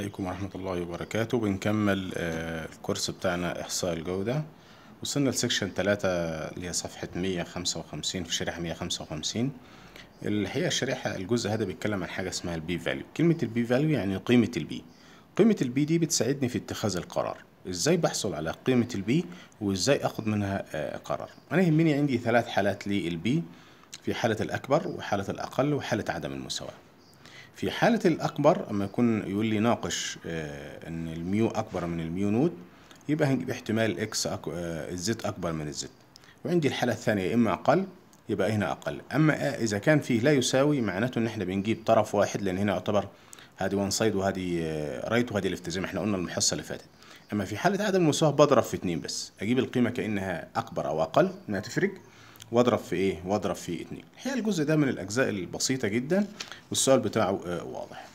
عليكم ورحمة الله وبركاته بنكمل آه، الكورس بتاعنا إحصاء الجودة وصلنا لسكشن تلاتة اللي هي صفحة 155 في شريحة 155 الحقيقة الشريحة الجزء هذا بيتكلم عن حاجة اسمها البي فاليو كلمة البي فاليو يعني قيمة البي قيمة البي دي بتساعدني في اتخاذ القرار ازاي بحصل على قيمة البي وازاي اخد منها آه، قرار انا يهمني عندي ثلاث حالات للبي في حالة الاكبر وحالة الاقل وحالة عدم المساواة في حالة الأكبر أما يكون يقول لي ناقش آه، إن الميو أكبر من الميو نود يبقى هنجيب احتمال إكس أك... آه، الزد أكبر من الزد وعندي الحالة الثانية يا إما أقل يبقى هنا أقل أما آه، إذا كان فيه لا يساوي معناته إن إحنا بنجيب طرف واحد لأن هنا يعتبر هذه وان سايد وهذه رايت وهذه ما إحنا قلنا المحصة اللي فاتت أما في حالة عدم المساواة بضرب في اتنين بس أجيب القيمة كأنها أكبر أو أقل ما تفرق واضرب في ايه واضرب في اتنين الحقيقه الجزء ده من الاجزاء البسيطه جدا والسؤال بتاعه آه، واضح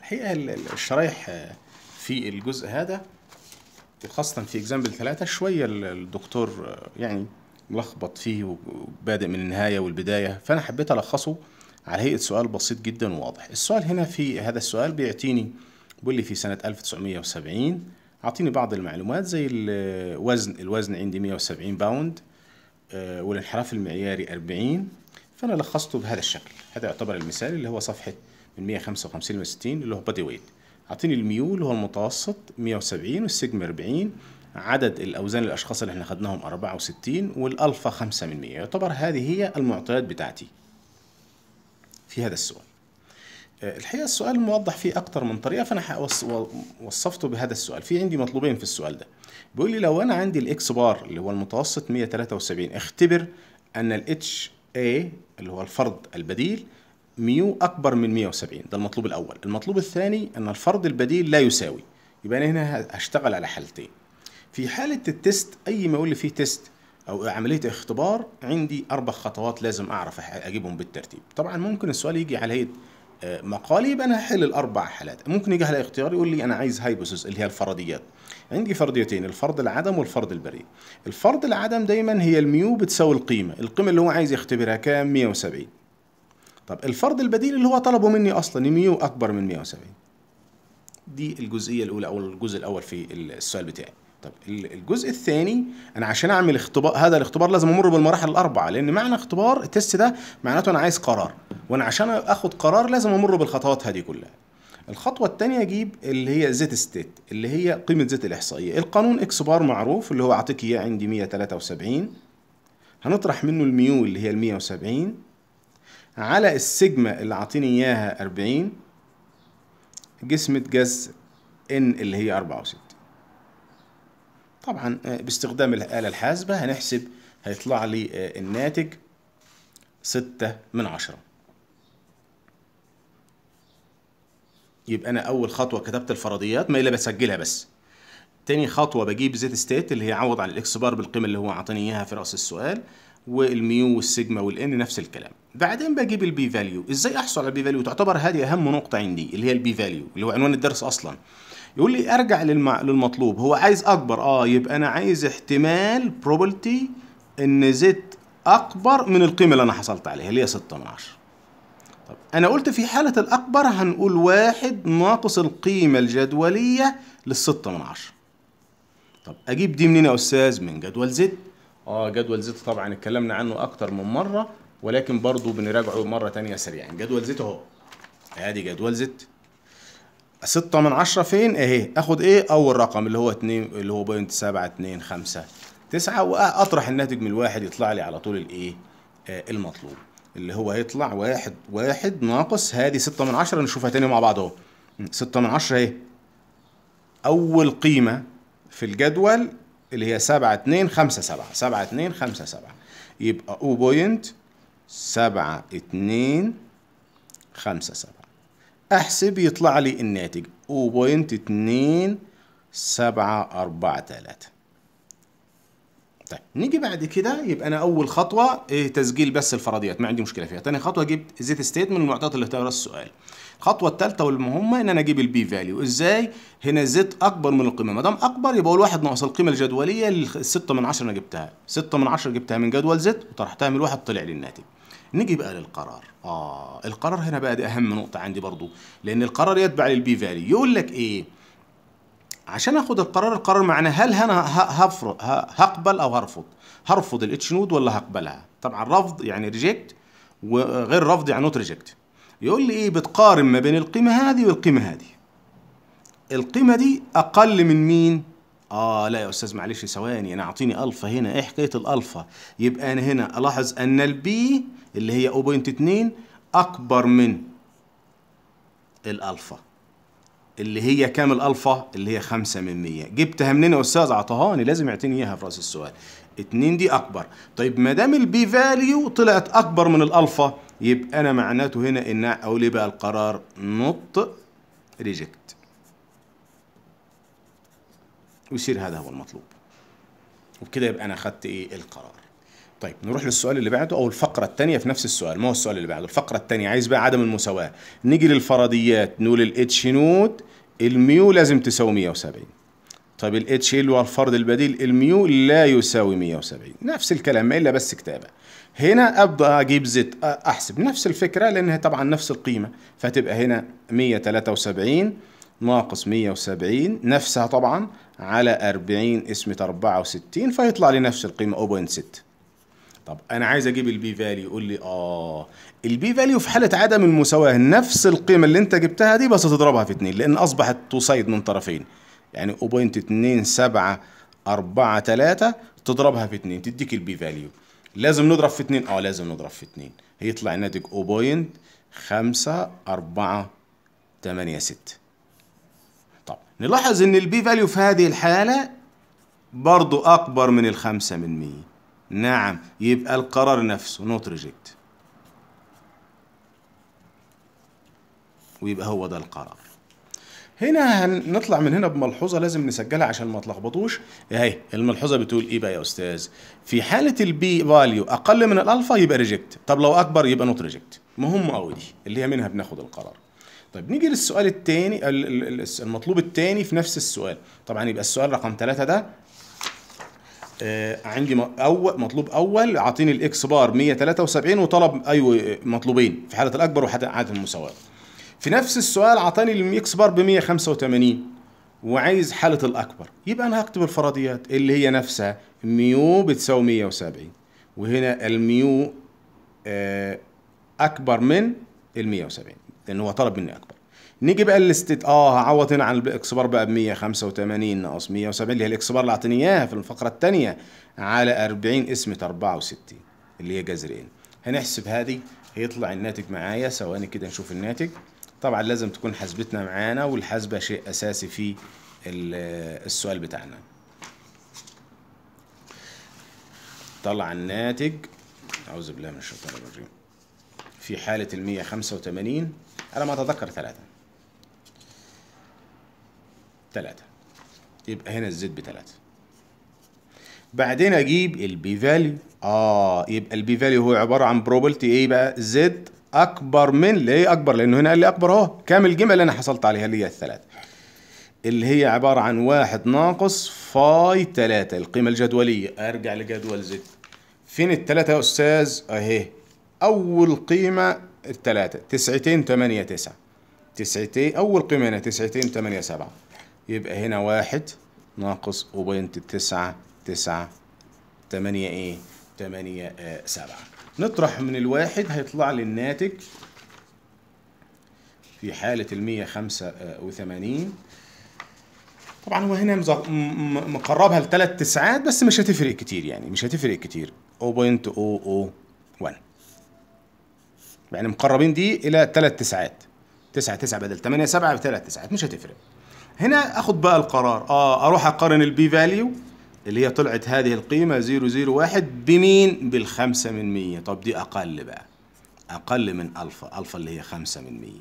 الحقيقه الشرايح آه، في الجزء هذا وخاصه في اكزامبل ثلاثة شويه الدكتور آه، يعني ملخبط فيه وبادئ من النهايه والبدايه فانا حبيت الخصه على هيئه سؤال بسيط جدا وواضح السؤال هنا في هذا السؤال بيعطيني بيقول لي في سنه 1970 اعطيني بعض المعلومات زي الوزن الوزن عندي 170 باوند آه، والانحراف المعياري 40 فانا لخصته بهذا الشكل هذا يعتبر المثال اللي هو صفحه من 155 ل 60 اللي هو بادي ويت اعطيني الميول هو المتوسط 170 والسيجما 40 عدد الاوزان الاشخاص اللي احنا خدناهم 64 والالفا 5 من 100 يعتبر هذه هي المعطيات بتاعتي في هذا السؤال آه، الحقيقه السؤال موضح فيه اكتر من طريقه فانا وصفته بهذا السؤال في عندي مطلوبين في السؤال ده بيقول لي لو انا عندي الاكس بار اللي هو المتوسط 173 اختبر ان الاتش اي اللي هو الفرد البديل ميو اكبر من 170 ده المطلوب الاول المطلوب الثاني ان الفرد البديل لا يساوي يبقى انا هنا هشتغل على حالتين في حاله التست اي ما يقول لي فيه تيست او عمليه اختبار عندي اربع خطوات لازم اعرف اجيبهم بالترتيب طبعا ممكن السؤال يجي على هيئه مقالي يبقى انا هحل الاربع حالات ممكن يجي على اختيار يقول لي انا عايز هايبوسس اللي هي الفرضيات عندي فرضيتين الفرض العدم والفرض البريء الفرض العدم دايما هي الميو بتساوي القيمه القيمه اللي هو عايز يختبرها كام 170 طب الفرض البديل اللي هو طلبه مني اصلا ميو اكبر من 170 دي الجزئيه الاولى او الجزء الاول في السؤال بتاعي طب الجزء الثاني انا عشان اعمل اختبار هذا الاختبار لازم امر بالمراحل الاربعه لان معنى اختبار التست ده معناته انا عايز قرار وانا عشان اخد قرار لازم امر بالخطوات هذه كلها الخطوه الثانيه اجيب اللي هي زيت ستيت اللي هي قيمه زيت الاحصائيه القانون اكس بار معروف اللي هو اعطيك اياه عندي 173 هنطرح منه الميو اللي هي ال 170 على السيجما اللي عاطيني اياها 40 جسمة جز ان اللي هي 64 طبعا آه، باستخدام الآلة الحاسبة هنحسب هيطلع لي آه، الناتج ستة من عشرة يبقى أنا أول خطوة كتبت الفرضيات ما إلا بسجلها بس تاني خطوة بجيب زيت ستيت اللي هي عوض عن الإكس بار بالقيمة اللي هو عطاني إياها في رأس السؤال والميو والسيجما والإن نفس الكلام بعدين بجيب البي فاليو إزاي أحصل على البي فاليو تعتبر هذه أهم نقطة عندي اللي هي البي فاليو اللي هو عنوان الدرس أصلاً يقول لي ارجع للمع... للمطلوب هو عايز اكبر اه يبقى انا عايز احتمال probability ان زد اكبر من القيمه اللي انا حصلت عليها اللي هي 6 من 10 طب انا قلت في حاله الاكبر هنقول واحد ناقص القيمه الجدوليه للستة من عشرة طب اجيب دي منين يا استاذ من جدول زد اه جدول زد طبعا اتكلمنا عنه اكتر من مره ولكن برضو بنراجعه مره تانية سريعا جدول زد اهو ادي جدول زد ستة من عشرة فين اهي إيه. اخد ايه اول رقم اللي هو اتنين اللي هو بوينت سبعة اتنين خمسة تسعة واطرح الناتج من الواحد يطلع لي على طول الايه آه المطلوب اللي هو هيطلع واحد واحد ناقص هذه ستة من عشرة نشوفها تاني مع بعض اهو ستة من عشرة ايه؟ اول قيمة في الجدول اللي هي سبعة اتنين خمسة سبعة سبعة اتنين خمسة سبعة يبقى او بوينت سبعة اتنين خمسة سبعة احسب يطلع لي الناتج تلاتة طيب نيجي بعد كده يبقى انا اول خطوه إيه تسجيل بس الفرضيات ما عندي مشكله فيها تاني خطوه اجيب زيت ستيتمنت المعطيات اللي اختارها السؤال الخطوه الثالثه والمهمه ان انا اجيب البي فاليو ازاي هنا زيت اكبر من القيمه ما دام اكبر يبقى الواحد ناقص القيمه الجدوليه الستة 6 من 10 انا جبتها 6 من 10 جبتها من جدول زيت وطرحتها من الواحد طلع لي الناتج نيجي بقى للقرار اه القرار هنا بقى دي اهم نقطه عندي برضو لان القرار يتبع للبي فاليو يقول لك ايه عشان اخد القرار القرار معناه هل انا هفرض هقبل او هرفض هرفض الاتش نود ولا هقبلها طبعا رفض يعني ريجكت وغير رفض يعني نوت ريجكت يقول لي ايه بتقارن ما بين القيمه هذه والقيمه هذه القيمه دي اقل من مين اه لا يا استاذ معلش ثواني انا اعطيني الفا هنا ايه حكايه الالفا يبقى انا هنا الاحظ ان البي اللي هي 0.2 اكبر من الالفا اللي هي كام الالفا اللي هي 5 من 100 جبتها منين يا استاذ عطهاني لازم يعطيني اياها في راس السؤال 2 دي اكبر طيب ما دام البي فاليو طلعت اكبر من الالفا يبقى انا معناته هنا ان اقول ايه بقى القرار نط ريجكت ويصير هذا هو المطلوب وبكده يبقى انا اخذت ايه القرار طيب نروح للسؤال اللي بعده او الفقره الثانيه في نفس السؤال ما هو السؤال اللي بعده الفقره الثانيه عايز بقى عدم المساواه نيجي للفرضيات نقول الاتش نوت الميو لازم تساوي 170 طيب الاتش اللي هو الفرض البديل الميو لا يساوي 170 نفس الكلام ما الا بس كتابه هنا ابدا اجيب زد احسب نفس الفكره لانها طبعا نفس القيمه فتبقى هنا 173 ناقص 170 نفسها طبعا على 40 قسمة 64 فيطلع لي نفس القيمة 0.6 طب انا عايز اجيب البي فاليو يقول لي اه البي فاليو في حاله عدم المساواه نفس القيمه اللي انت جبتها دي بس تضربها في 2 لان اصبحت تصيد من طرفين يعني 0.2743 تضربها في 2 تديك البي فاليو لازم نضرب في 2 اه لازم نضرب في 2 هيطلع الناتج 0.5486 طب نلاحظ ان البي فاليو في هذه الحاله برضه اكبر من الخمسة من مية نعم يبقى القرار نفسه نوت ريجكت ويبقى هو ده القرار هنا هنطلع من هنا بملحوظه لازم نسجلها عشان ما تلخبطوش اهي الملحوظه بتقول ايه بقى يا استاذ في حاله البي فاليو اقل من الالفا يبقى ريجكت طب لو اكبر يبقى نوت ريجكت مهم قوي دي اللي هي منها بناخد القرار طيب نيجي للسؤال الثاني المطلوب الثاني في نفس السؤال طبعا يبقى السؤال رقم ثلاثة ده آه، عندي اول مطلوب اول اعطيني الاكس بار 173 وطلب ايوه مطلوبين في حاله الاكبر وحاله المساواه في نفس السؤال اعطاني الاكس بار ب 185 وعايز حاله الاكبر يبقى انا هكتب الفرضيات اللي هي نفسها ميو بتساوي 170 وهنا الميو آه، اكبر من ال 170 لان هو طلب مني اكبر نيجي بقى الاستت اه هعوض هنا عن الاكس بار بقى ب 185 ناقص 170 اللي هي الاكس بار اللي اعطيني اياها في الفقره الثانيه على 40 قسمه 64 اللي هي جذرين هنحسب هذه هيطلع الناتج معايا ثواني كده نشوف الناتج طبعا لازم تكون حسبتنا معانا والحاسبه شيء اساسي في السؤال بتاعنا طلع الناتج اعوذ بالله من الشيطان الرجيم في حاله ال 185 على ما اتذكر ثلاثه 3 يبقى هنا الزد ب 3 بعدين اجيب البي فاليو اه يبقى البي فاليو هو عباره عن بروبلتي ايه بقى زد اكبر من ليه اكبر لانه هنا قال لي اكبر اهو كام الجمل اللي انا حصلت عليها اللي هي الثلاثه اللي هي عباره عن واحد ناقص فاي 3 القيمه الجدوليه ارجع لجدول زد فين الثلاثه يا استاذ اهي اول قيمه الثلاثه تسعتين تمانية تسعة تسعتين اول قيمه هنا تسعتين تمانية سبعة يبقى هنا واحد ناقص وبنت تسعة تسعة تمانية ايه تمانية آه سبعة نطرح من الواحد هيطلع لي الناتج في حالة المية خمسة آه، وثمانين طبعا هو هنا مقربها لثلاث تسعات بس مش هتفرق كتير يعني مش هتفرق كتير او او او بوينت وان يعني مقربين دي الى ثلاث تسعات تسعة تسعة بدل تمانية سبعة بثلاث تسعات مش هتفرق هنا اخد بقى القرار اه اروح اقارن البي فاليو اللي هي طلعت هذه القيمة 001 بمين؟ بالخمسة من مية طب دي أقل بقى أقل من ألفا ألفا اللي هي خمسة من مية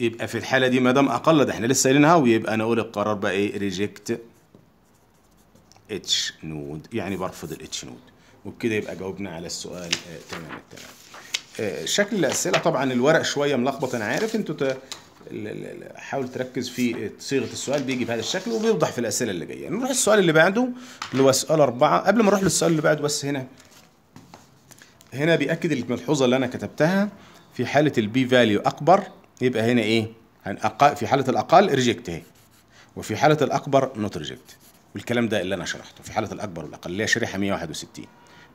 يبقى في الحالة دي ما دام أقل ده احنا لسه قايلينها ويبقى أنا أقول القرار بقى إيه ريجكت اتش نود يعني برفض الاتش نود وبكده يبقى جاوبنا على السؤال آه، تمام التمام آه، شكل الأسئلة طبعا الورق شوية ملخبط أنا عارف أنتوا حاول تركز في صيغه السؤال بيجي بهذا الشكل وبيوضح في الاسئله اللي جايه نروح السؤال اللي بعده اللي هو سؤال أربعة قبل ما نروح للسؤال اللي بعده بس هنا هنا بيأكد الملحوظه اللي انا كتبتها في حاله البي فاليو اكبر يبقى هنا ايه في حاله الاقل ريجكت اهي وفي حاله الاكبر نوت ريجكت والكلام ده اللي انا شرحته في حاله الاكبر والاقل اللي هي شريحه 161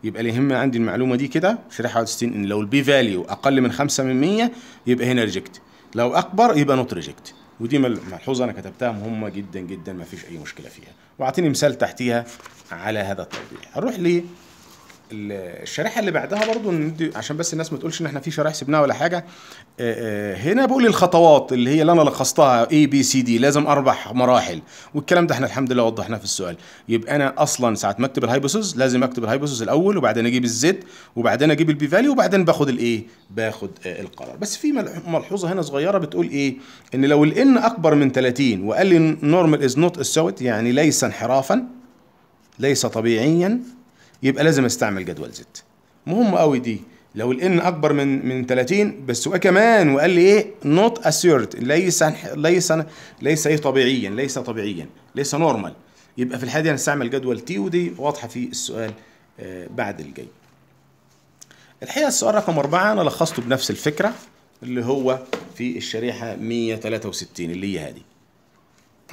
يبقى اللي يهم عندي المعلومه دي كده شريحه 61 ان لو البي فاليو اقل من 5 من 100 يبقى هنا ريجكت لو اكبر يبقى نوت ريجكت ودي ملحوظه انا كتبتها مهمه جدا جدا ما فيش اي مشكله فيها واعطيني مثال تحتيها على هذا التوضيح هنروح ليه الشريحه اللي بعدها برضو ندي عشان بس الناس ما تقولش ان احنا في شرايح سيبناها ولا حاجه آه، آه، هنا بقول الخطوات اللي هي اللي انا لخصتها اي بي سي دي لازم اربع مراحل والكلام ده احنا الحمد لله وضحناه في السؤال يبقى انا اصلا ساعه ما اكتب الهايبوثيسز لازم اكتب الهايبوثيسز الاول وبعدين اجيب الزد وبعدين اجيب البي فاليو وبعدين باخد الايه باخد آه، القرار بس في ملحوظه هنا صغيره بتقول ايه ان لو الان اكبر من 30 وقال لي نورمال از نوت يعني ليس انحرافا ليس طبيعيا يبقى لازم استعمل جدول زد مهم قوي دي لو الان اكبر من من 30 بس وكمان وقال لي ايه نوت اسيرت ليس ليس ليس ايه طبيعيا ليس طبيعيا ليس نورمال يبقى في الحاله دي هنستعمل جدول تي ودي واضحه في السؤال آه، بعد الجاي الحقيقه السؤال رقم أربعة انا لخصته بنفس الفكره اللي هو في الشريحه 163 اللي هي هذه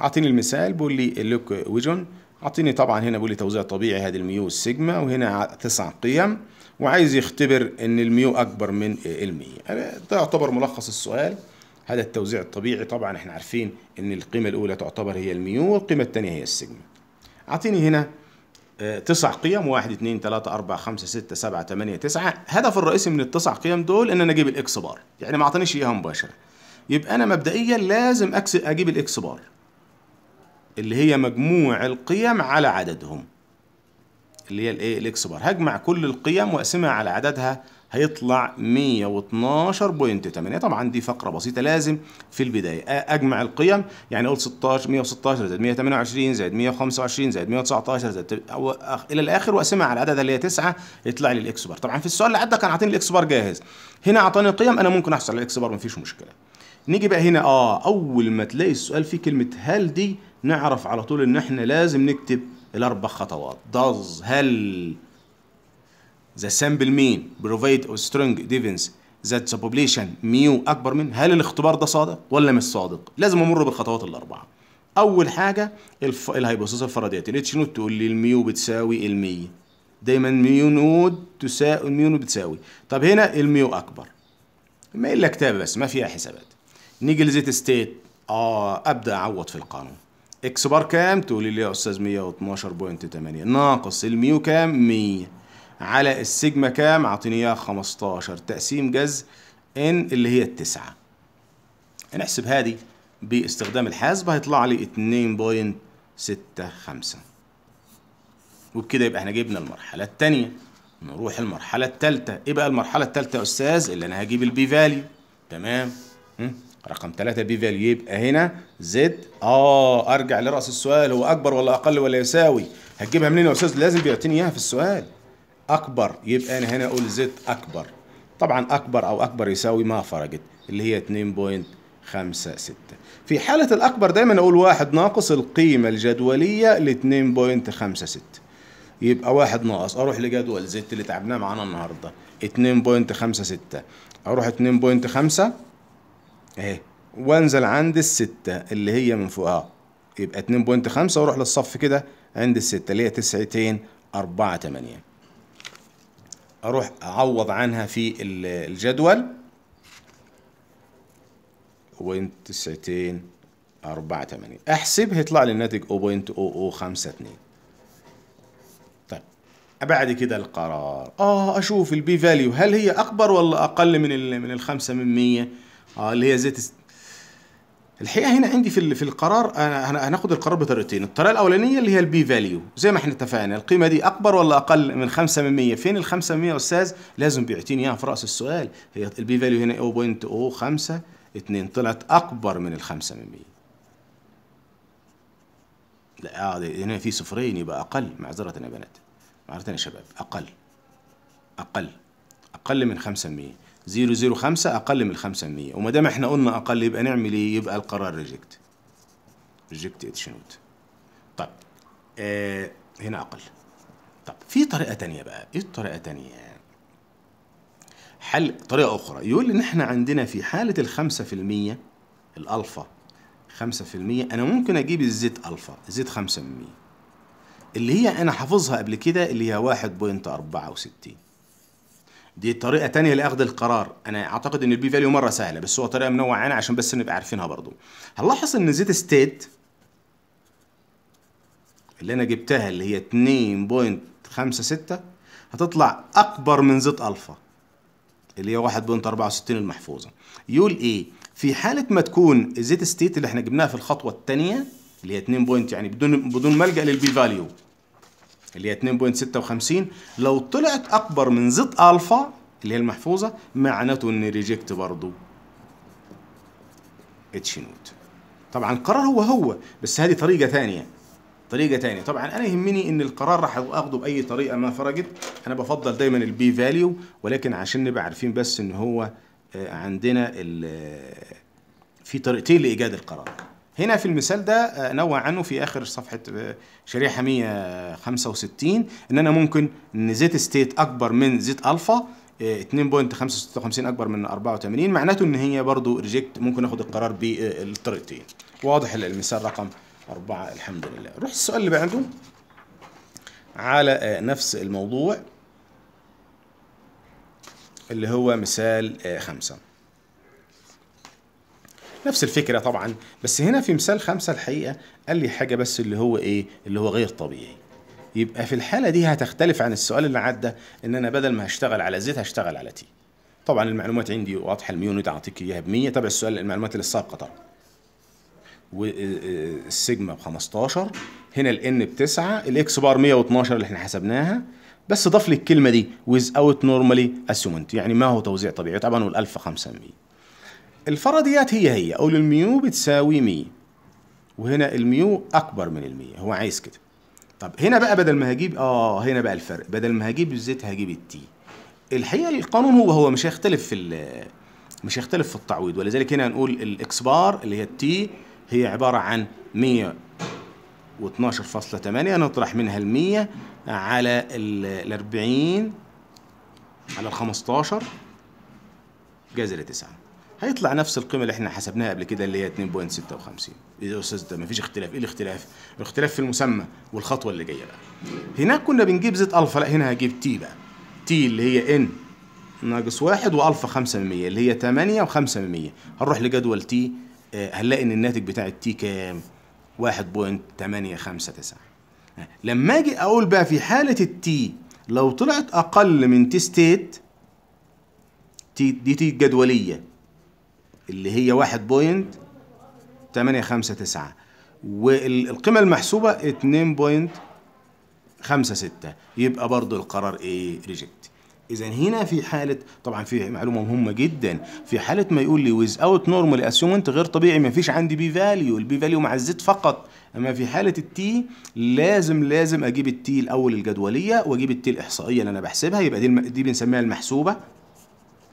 اعطيني المثال بيقول لي لوك ويجون اعطيني طبعا هنا بيقول لي توزيع طبيعي هذه الميو سيجما وهنا تسع قيم وعايز يختبر ان الميو اكبر من المي يعني يعتبر ملخص السؤال هذا التوزيع الطبيعي طبعا احنا عارفين ان القيمه الاولى تعتبر هي الميو والقيمه الثانيه هي السيجما اعطيني هنا آه، تسع قيم 1 2 3 4 5 6 7 8 9 هدف الرئيسي من التسع قيم دول ان انا اجيب الاكس بار يعني ما اعطانيش اياها مباشره يبقى انا مبدئيا لازم اجيب الاكس بار اللي هي مجموع القيم على عددهم اللي هي الايه الاكس بار هجمع كل القيم واقسمها على عددها هيطلع 112.8 طبعا دي فقره بسيطه لازم في البدايه اجمع القيم يعني اقول 16 116 زائد 128 زائد 125 زائد 119 زائد الى الاخر واقسمها على عددها اللي هي 9 يطلع لي الاكس بار طبعا في السؤال اللي عدى كان عاطيني الاكس بار جاهز هنا اعطاني القيم انا ممكن احصل على الاكس بار مفيش مشكله نيجي بقى هنا اه اول ما تلاقي السؤال فيه كلمه هل دي نعرف على طول ان احنا لازم نكتب الاربع خطوات does هل the sample mean provide a سترونج evidence that the population ميو اكبر من هل الاختبار ده صادق ولا مش صادق لازم امر بالخطوات الاربعه اول حاجه الف... الهيبوثيسيس الفرضيه الاتش نود تقول لي الميو بتساوي المية دايما ميو نود تساوي الميو نود بتساوي طب هنا الميو اكبر ما الا كتابه بس ما فيها حسابات نيجي لزيت ستيت اه ابدا اعوض في القانون اكس بار كام تقولي لي يا استاذ 112.8 ناقص الميو كام 100 على السيجما كام اعطيني اياها 15 تقسيم جز ان اللي هي التسعة هنحسب هذه باستخدام الحاسب هيطلع لي 2.65 وبكده يبقى احنا جبنا المرحلة الثانية نروح المرحلة الثالثة ايه بقى المرحلة الثالثة يا استاذ اللي انا هجيب البي فاليو تمام م? رقم 3 بي فاليو يبقى هنا زد اه ارجع لراس السؤال هو اكبر ولا اقل ولا يساوي هتجيبها منين يا استاذ لازم بيعطيني اياها في السؤال اكبر يبقى انا هنا اقول زد اكبر طبعا اكبر او اكبر يساوي ما فرقت اللي هي 2.56 في حالة الأكبر دايما أقول واحد ناقص القيمة الجدولية ل 2.56 يبقى واحد ناقص أروح لجدول زد اللي تعبناه معانا النهاردة 2.56 أروح 2.5 اهي وانزل عند الستة اللي هي من فوقها يبقى 2.5 واروح للصف كده عند الستة اللي هي تسعتين أربعة تمانية أروح أعوض عنها في الجدول وين تسعتين أربعة تمانية أحسب هيطلع لي الناتج 0.0052 طيب بعد كده القرار آه أشوف البي فاليو هل هي أكبر ولا أقل من من الخمسة من مية اه اللي هي زيت الحقيقه هنا عندي في في القرار انا هناخد القرار بطريقتين الطريقه الاولانيه اللي هي البي فاليو زي ما احنا اتفقنا القيمه دي اكبر ولا اقل من 5 من 100 فين ال 5 من 100 يا استاذ لازم بيعطيني اياها في راس السؤال هي البي فاليو هنا 0.052 طلعت اكبر من ال 5 من 100 لا آه، هنا في صفرين يبقى اقل معذره يا بنات معذره يا شباب اقل اقل اقل من 5 من 100 005 اقل من 5% وما دام احنا قلنا اقل يبقى نعمل ايه يبقى القرار ريجكت ريجكت اتش نود طب آه هنا اقل طب في طريقه تانية بقى ايه الطريقه تانية حل طريقه اخرى يقول ان احنا عندنا في حاله ال 5% الالفا 5% انا ممكن اجيب الزيت الفا زيت 5% اللي هي انا حافظها قبل كده اللي هي 1.64 دي طريقه تانية لاخذ القرار انا اعتقد ان البي فاليو مره سهله بس هو طريقه منوعه انا عشان بس نبقى عارفينها برضو هنلاحظ ان زيت ستيت اللي انا جبتها اللي هي 2.56 هتطلع اكبر من زيت الفا اللي هي 1.64 المحفوظه يقول ايه في حاله ما تكون زيت ستيت اللي احنا جبناها في الخطوه الثانيه اللي هي 2 بوينت يعني بدون بدون ملجا للبي فاليو اللي هي 2.56 لو طلعت اكبر من زد الفا اللي هي المحفوظه معناته ان ريجكت برضه اتش نوت طبعا القرار هو هو بس هذه طريقه ثانيه طريقه ثانيه طبعا انا يهمني ان القرار راح اخده باي طريقه ما فرجت انا بفضل دايما البي فاليو ولكن عشان نبقى عارفين بس ان هو آه، عندنا آه، في طريقتين لايجاد القرار هنا في المثال ده آه، نوع عنه في اخر صفحه آه، شريحه 165 ان انا ممكن ان زيت ستيت اكبر من زيت الفا 2.56 آه، اكبر من 84 معناته ان هي برضو ريجكت ممكن اخد القرار بالطريقتين واضح المثال رقم 4 الحمد لله نروح السؤال اللي بعده على نفس الموضوع اللي هو مثال 5 نفس الفكره طبعا بس هنا في مثال خمسه الحقيقه قال لي حاجه بس اللي هو ايه اللي هو غير طبيعي يبقى في الحاله دي هتختلف عن السؤال اللي عدى ان انا بدل ما هشتغل على زيت هشتغل على تي طبعا المعلومات عندي واضحه الميونت اعطيك اياها ب 100 تابع السؤال المعلومات اللي السابقه طبعا والسيجما آه، آه، ب 15 هنا الان ب 9 الاكس بار 112 اللي احنا حسبناها بس ضاف لي الكلمه دي ويز اوت نورمالي اسيومنت يعني ما هو توزيع طبيعي طبعا وال 1500 الفرضيات هي هي أقول الميو بتساوي 100 وهنا الميو أكبر من المية هو عايز كده طب هنا بقى بدل ما هجيب آه هنا بقى الفرق بدل ما هجيب الزيت هجيب التي الحقيقة القانون هو هو مش هيختلف في مش هيختلف في التعويض ولذلك هنا هنقول الإكس بار اللي هي التي هي عبارة عن 112.8 نطرح منها ال 100 على ال 40 على ال 15 جذر 9 هيطلع نفس القيمه اللي احنا حسبناها قبل كده اللي هي 2.56 يا إيه، استاذ ده مفيش اختلاف ايه الاختلاف الاختلاف في المسمى والخطوه اللي جايه بقى هناك كنا بنجيب زيت الفا لا هنا هجيب تي بقى تي اللي هي ان ناقص واحد والفا 5 من مية اللي هي 8 و5 من مية هنروح لجدول تي آه، هنلاقي ان الناتج بتاع التي كام 1.859 لما اجي اقول بقى في حاله التي لو طلعت اقل من تي ستيت تي دي تي جدوليه اللي هي واحد بوينت تمانية خمسة تسعة والقيمة المحسوبة اتنين بوينت خمسة ستة يبقى برضو القرار ايه ريجكت اذا هنا في حاله طبعا في معلومه مهمه جدا في حاله ما يقول لي ويز اوت نورمال اسيومنت غير طبيعي ما فيش عندي بي فاليو البي فاليو مع الزيت فقط اما في حاله التي لازم لازم اجيب التي الاول الجدوليه واجيب التي الاحصائيه اللي انا بحسبها يبقى دي دي بنسميها المحسوبه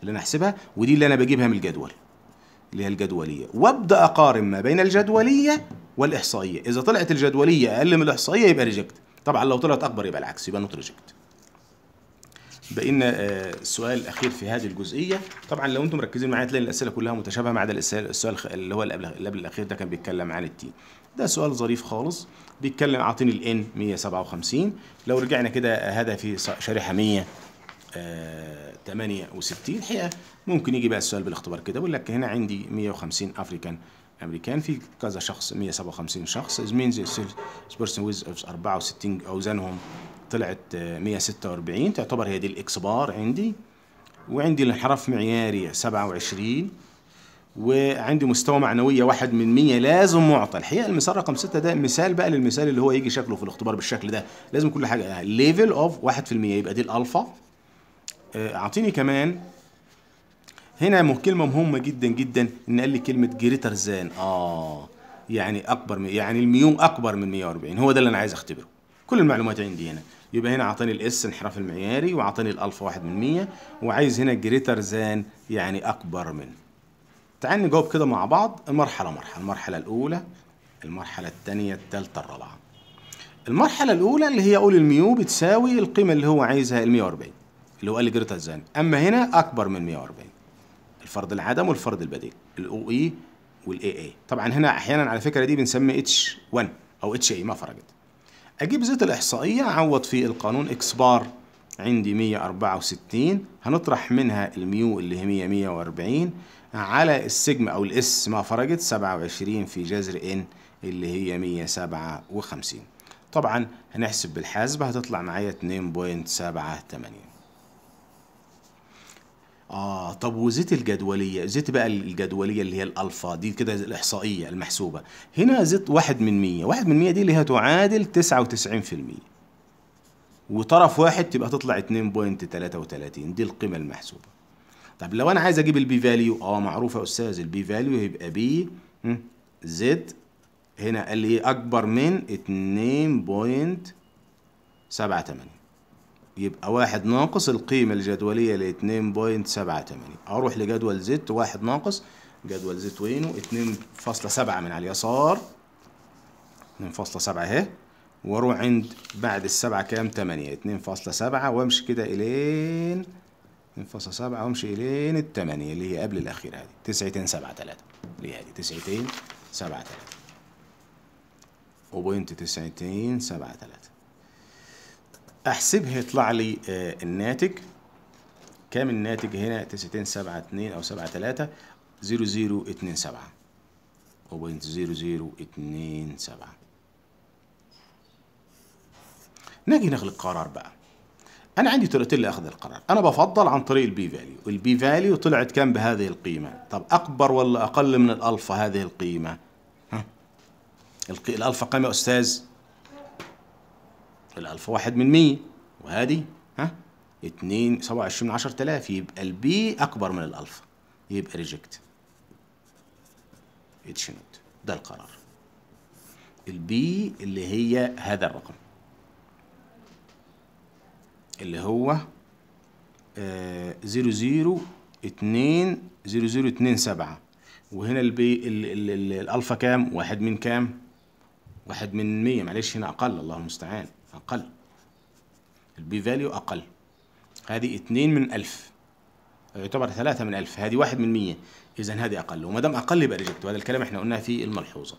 اللي انا احسبها ودي اللي انا بجيبها من الجدول اللي هي الجدوليه وابدا اقارن ما بين الجدوليه والاحصائيه اذا طلعت الجدوليه اقل من الاحصائيه يبقى ريجكت طبعا لو طلعت اكبر يبقى العكس يبقى نوت ريجكت بقينا السؤال آه، الاخير في هذه الجزئيه طبعا لو انتم مركزين معايا تلاقي الاسئله كلها متشابهه ما عدا السؤال اللي هو اللي قبل الاخير ده كان بيتكلم عن التي ده سؤال ظريف خالص بيتكلم عاطيني الان 157 لو رجعنا كده هذا في شريحه 100 68 آه، الحقيقه ممكن يجي بقى السؤال بالاختبار كده بيقول لك هنا عندي 150 افريكان امريكان في كذا شخص 157 شخص از مينز بيرسون ويز 64 اوزانهم طلعت 146 آه، تعتبر هي دي الاكس بار عندي وعندي الانحراف معياري 27 وعندي مستوى معنوية واحد من مية لازم معطى الحقيقة المثال رقم ستة ده مثال بقى للمثال اللي هو يجي شكله في الاختبار بالشكل ده لازم كل حاجة ليفل يعني اوف واحد في المية يبقى دي الالفا آه، اعطيني كمان هنا كلمه مهمه جدا جدا ان قال لي كلمه جريتر زان اه يعني اكبر من يعني الميون اكبر من 140 هو ده اللي انا عايز اختبره كل المعلومات عندي هنا يبقى هنا اعطاني الاس انحراف المعياري واعطاني الالفا واحد من 100 وعايز هنا جريتر زان يعني اكبر من تعال نجاوب كده مع بعض المرحلة مرحله المرحله الاولى المرحله الثانيه الثالثه الرابعه المرحله الاولى اللي هي اقول الميو بتساوي القيمه اللي هو عايزها ال 140 اللي هو اللي جريتر ذان اما هنا اكبر من 140 الفرض العدم والفرض البديل الاو اي والاي اي طبعا هنا احيانا على فكره دي بنسمي اتش 1 او اتش اي ما فرقت اجيب زيت الاحصائيه اعوض في القانون اكس بار عندي 164 هنطرح منها الميو اللي هي 100 140 على السجم او الاس ما فرقت 27 في جذر ان اللي هي 157 طبعا هنحسب بالحاسبه هتطلع معايا 2.78 اه طب وزيت الجدوليه زيت بقى الجدوليه اللي هي الالفا دي كده الاحصائيه المحسوبه هنا زيت واحد من 100 واحد من 100 دي اللي هي تعادل 99% وطرف واحد تبقى تطلع 2.33 دي القيمه المحسوبه طب لو انا عايز اجيب البي فاليو اه معروفه يا استاذ البي فاليو هيبقى بي زد هنا قال لي اكبر من 2.78 يبقى واحد ناقص القيمة الجدولية ل 2.78 أروح لجدول زد واحد ناقص جدول زد وينه 2.7 من على اليسار 2.7 أهي وأروح عند بعد السبعة كام 8 2.7 وأمشي كده إلين 2.7 وأمشي إلين التمانية اللي هي قبل الأخيرة هذه تسعتين سبعة تلاتة اللي هي هذه 9 وبوينت 9 احسبها يطلع لي آه، الناتج كام الناتج هنا 9272 او 73 0027 0.0027 نجي نخلق قرار بقى انا عندي طريقتين لاخذ القرار انا بفضل عن طريق البي فاليو البي فاليو طلعت كام بهذه القيمه طب اكبر ولا اقل من الالفا هذه القيمه ها الالفا كام يا استاذ الألف واحد من مية وهذه ها اتنين سبعة وعشرين من عشرة آلاف يبقى البي أكبر من الألفا يبقى ريجكت اتش نوت ده القرار البي اللي هي هذا الرقم اللي هو آه زيرو زيرو اتنين زيرو زيرو اتنين سبعة وهنا البي ال ال ال الألفا كام واحد من كام واحد من مية معلش هنا أقل الله المستعان أقل البي فاليو أقل هذه اثنين من ألف يعتبر ثلاثة من ألف هذه واحد من مية إذا هذه أقل وما دام أقل يبقى ريجكت وهذا الكلام إحنا قلناه في الملحوظة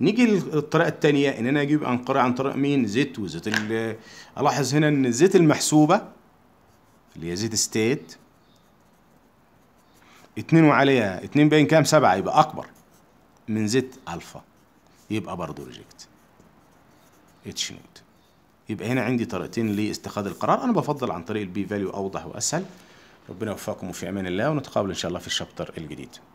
نيجي للطريقة الثانية إن أنا أجيب أنقرة عن طريق مين زيت وزيت ألاحظ هنا إن الزيت المحسوبة اللي هي زيت ستيت اتنين وعليها اتنين باين كام سبعة يبقى أكبر من زيت ألفا يبقى برضه ريجكت اتش نوت يبقى هنا عندي طريقتين لاستخاذ القرار انا بفضل عن طريق البي فاليو اوضح واسهل ربنا يوفقكم وفي امان الله ونتقابل ان شاء الله في الشابتر الجديد